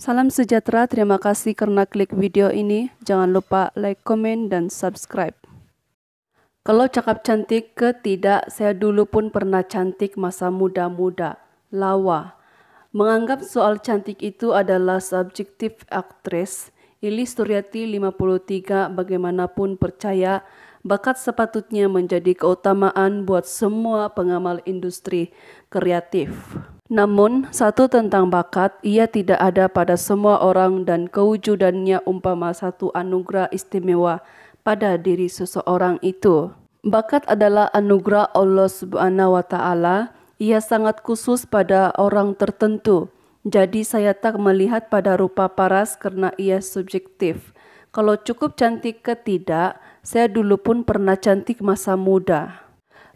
Salam sejahtera, terima kasih karena klik video ini. Jangan lupa like, komen, dan subscribe. Kalau cakap cantik ke tidak, saya dulu pun pernah cantik masa muda-muda, lawa. Menganggap soal cantik itu adalah subjektif aktris, Ili Suryati 53 bagaimanapun percaya bakat sepatutnya menjadi keutamaan buat semua pengamal industri kreatif. Namun, satu tentang bakat ia tidak ada pada semua orang dan kewujudannya umpama satu anugerah istimewa pada diri seseorang itu. Bakat adalah anugerah Allah Subhanahu wa taala. Ia sangat khusus pada orang tertentu. Jadi saya tak melihat pada rupa paras karena ia subjektif. Kalau cukup cantik ke tidak, saya dulu pun pernah cantik masa muda.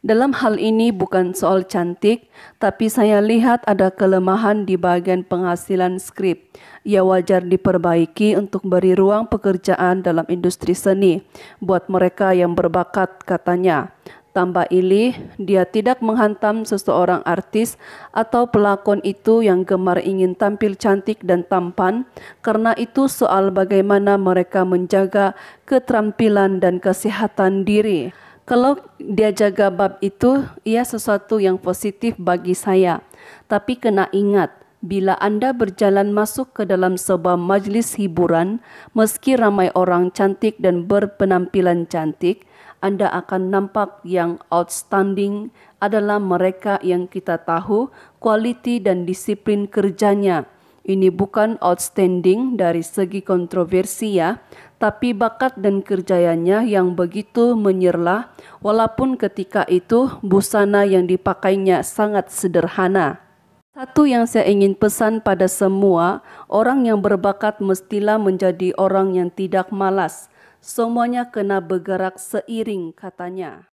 Dalam hal ini bukan soal cantik, tapi saya lihat ada kelemahan di bagian penghasilan skrip. Ia wajar diperbaiki untuk beri ruang pekerjaan dalam industri seni buat mereka yang berbakat, katanya. Tambah ini, dia tidak menghantam seseorang artis atau pelakon itu yang gemar ingin tampil cantik dan tampan, karena itu soal bagaimana mereka menjaga keterampilan dan kesehatan diri. Kalau dia jaga bab itu, ia sesuatu yang positif bagi saya. Tapi kena ingat, bila Anda berjalan masuk ke dalam sebuah majlis hiburan, meski ramai orang cantik dan berpenampilan cantik, Anda akan nampak yang outstanding adalah mereka yang kita tahu kualiti dan disiplin kerjanya ini bukan outstanding dari segi kontroversi ya, tapi bakat dan kerjanya yang begitu menyerlah walaupun ketika itu busana yang dipakainya sangat sederhana. Satu yang saya ingin pesan pada semua, orang yang berbakat mestilah menjadi orang yang tidak malas. Semuanya kena bergerak seiring katanya.